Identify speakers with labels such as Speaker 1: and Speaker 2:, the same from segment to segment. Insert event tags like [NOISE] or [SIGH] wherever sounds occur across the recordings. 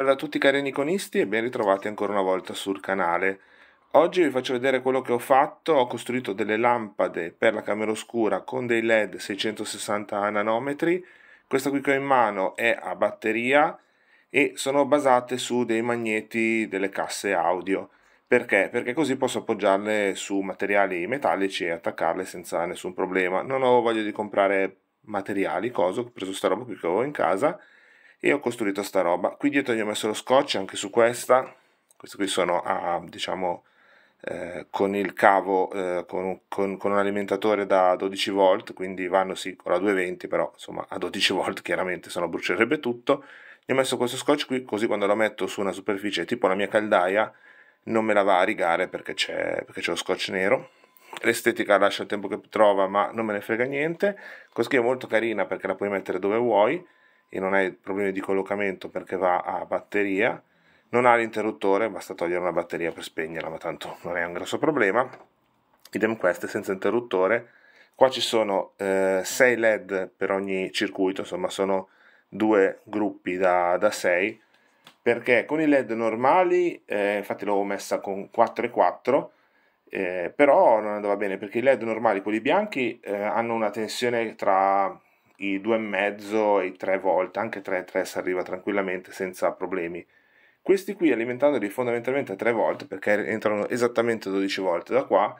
Speaker 1: Ciao a tutti cari Niconisti e ben ritrovati ancora una volta sul canale. Oggi vi faccio vedere quello che ho fatto, ho costruito delle lampade per la camera oscura con dei led 660 nanometri, questa qui che ho in mano è a batteria e sono basate su dei magneti delle casse audio. Perché? Perché così posso appoggiarle su materiali metallici e attaccarle senza nessun problema. Non ho voglia di comprare materiali, cosa, ho preso sta roba qui che avevo in casa e ho costruito sta roba qui dietro gli ho messo lo scotch anche su questa queste qui sono a ah, diciamo eh, con il cavo eh, con, con, con, un alimentatore da 12 volt quindi vanno sì con la 220 però insomma a 12 volt chiaramente se no brucierebbe tutto gli ho messo questo scotch qui così quando lo metto su una superficie tipo la mia caldaia non me la va a rigare perché c'è, perché c'è lo scotch nero l'estetica lascia il tempo che trova ma non me ne frega niente così è molto carina perché la puoi mettere dove vuoi e non hai problemi di collocamento perché va a batteria, non ha l'interruttore, basta togliere una batteria per spegnerla, ma tanto non è un grosso problema. Idem queste senza interruttore. Qua ci sono 6 eh, LED per ogni circuito, insomma sono due gruppi da 6, perché con i LED normali, eh, infatti l'ho messa con 4 e 4, eh, però non andava bene perché i LED normali, quelli bianchi, eh, hanno una tensione tra i 2,5 e i tre volt, anche tre tre si arriva tranquillamente senza problemi. Questi qui alimentandoli fondamentalmente a tre volte, perché entrano esattamente 12 volte da qua,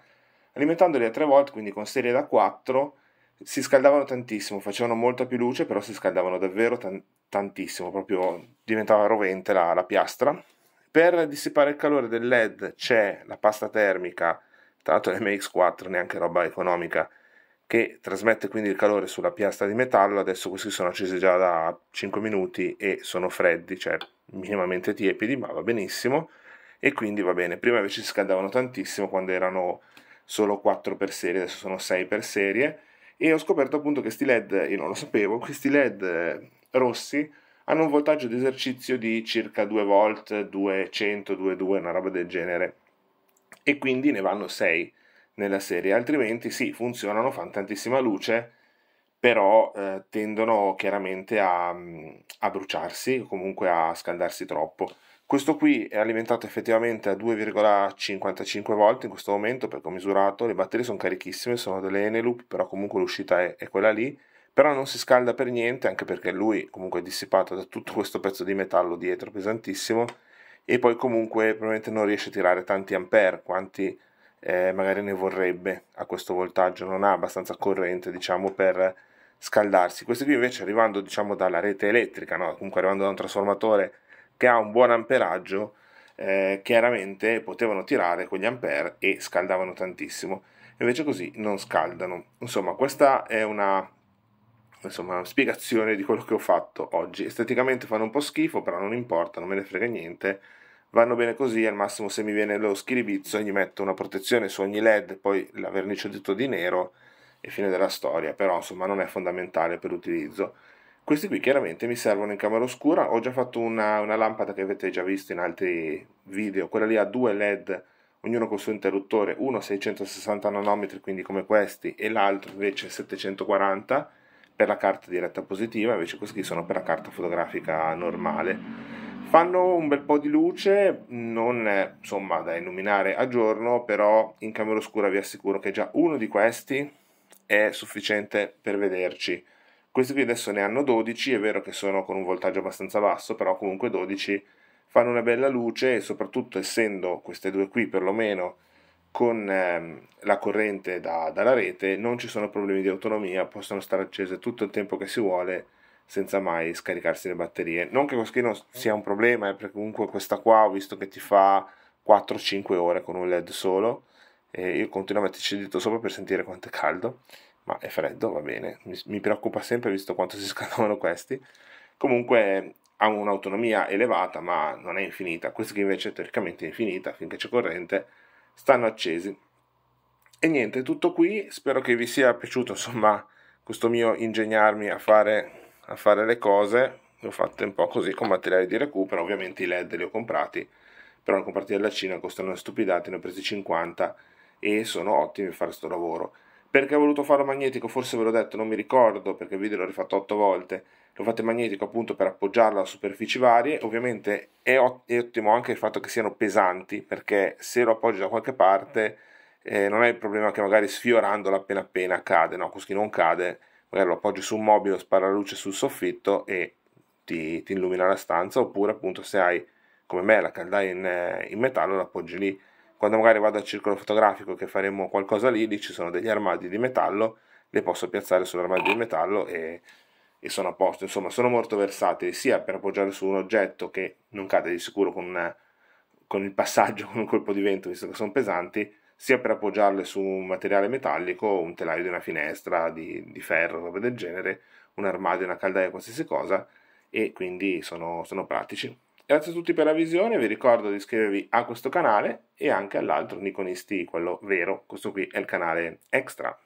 Speaker 1: alimentandoli a tre volte, quindi con serie da 4, si scaldavano tantissimo, facevano molta più luce, però si scaldavano davvero tan- tantissimo, proprio diventava rovente la, la piastra. Per dissipare il calore del LED c'è la pasta termica, tra l'altro l'MX4 neanche roba economica, che trasmette quindi il calore sulla piastra di metallo. Adesso questi sono accesi già da 5 minuti e sono freddi, cioè minimamente tiepidi, ma va benissimo. E quindi va bene. Prima invece si scaldavano tantissimo quando erano solo 4 per serie, adesso sono 6 per serie. E ho scoperto appunto che questi LED, io non lo sapevo, questi LED eh, rossi hanno un voltaggio di esercizio di circa 2 volt, 200, 2,2, una roba del genere. E quindi ne vanno 6 nella serie, altrimenti sì, funzionano, fanno tantissima luce, però eh, tendono chiaramente a, mm, a bruciarsi, comunque a scaldarsi troppo. Questo qui è alimentato effettivamente a 2,55 volte in questo momento perché ho misurato, le batterie sono carichissime, sono delle Eneloop, però comunque l'uscita è, è quella lì, però non si scalda per niente anche perché lui comunque è dissipato da tutto questo pezzo di metallo dietro pesantissimo e poi comunque probabilmente non riesce a tirare tanti ampere quanti eh, magari ne vorrebbe a questo voltaggio, non ha abbastanza corrente diciamo per scaldarsi. Questi qui invece arrivando diciamo dalla rete elettrica, no? comunque arrivando da un trasformatore che ha un buon amperaggio, eh, chiaramente potevano tirare quegli ampere e scaldavano tantissimo. Invece così non scaldano. Insomma, questa è una insomma, spiegazione di quello che ho fatto oggi. Esteticamente fanno un po' schifo, però non importa, non me ne frega niente vanno bene così, al massimo se mi viene lo schiribizzo gli metto una protezione su ogni led, poi la vernicio tutto di nero e fine della storia, però insomma non è fondamentale per l'utilizzo. Questi qui chiaramente mi servono in camera oscura, ho già fatto una, una lampada che avete già visto in altri video, quella lì ha due led, ognuno col suo interruttore, uno 660 nanometri, quindi come questi, e l'altro invece 740 per la carta diretta positiva, invece questi sono per la carta fotografica normale Fanno un bel po' di luce, non insomma da illuminare a giorno, però in camera oscura vi assicuro che già uno di questi è sufficiente per vederci. Questi qui adesso ne hanno 12, è vero che sono con un voltaggio abbastanza basso, però comunque 12 fanno una bella luce e soprattutto essendo queste due qui perlomeno con ehm, la corrente da, dalla rete non ci sono problemi di autonomia, possono stare accese tutto il tempo che si vuole senza mai scaricarsi le batterie. Non che questo non sia un problema, eh, perché comunque questa qua ho visto che ti fa 4-5 ore con un LED solo e io continuo a metterci il dito sopra per sentire quanto è caldo, ma è freddo, va bene, mi, mi preoccupa sempre visto quanto si [LAUGHS] scaldavano questi. Comunque ha un'autonomia elevata, ma non è infinita. Questa che invece è teoricamente è infinita, finché c'è corrente, stanno accesi. E niente, tutto qui, spero che vi sia piaciuto, insomma, questo mio ingegnarmi a fare a fare le cose le ho fatte un po' così con materiali di recupero ovviamente i led li ho comprati però ne ho comprati dalla Cina costano una stupidata ne ho presi 50 e sono ottimi per fare questo lavoro perché ho voluto farlo magnetico forse ve l'ho detto non mi ricordo perché il video l'ho rifatto 8 volte lo fate magnetico appunto per appoggiarlo a superfici varie ovviamente è, ottimo anche il fatto che siano pesanti perché se lo appoggi da qualche parte eh, non è il problema che magari sfiorandolo appena appena cade no? così non cade magari lo appoggi su un mobile o spara la luce sul soffitto e ti, ti, illumina la stanza oppure appunto se hai come me la caldaia in, eh, in metallo la appoggi lì quando magari vado al circolo fotografico che faremo qualcosa lì lì ci sono degli armadi di metallo le posso piazzare sull'armadio di metallo e, e sono a posto insomma sono molto versatili sia per appoggiare su un oggetto che non cade di sicuro con, con il passaggio [LAUGHS] con un colpo di vento visto che sono pesanti sia per appoggiarle su un materiale metallico, un telaio di una finestra, di, di ferro, roba del genere, un armadio, una caldaia, qualsiasi cosa, e quindi sono, sono pratici. Grazie a tutti per la visione, vi ricordo di iscrivervi a questo canale e anche all'altro Niconisti, quello vero, questo qui è il canale extra.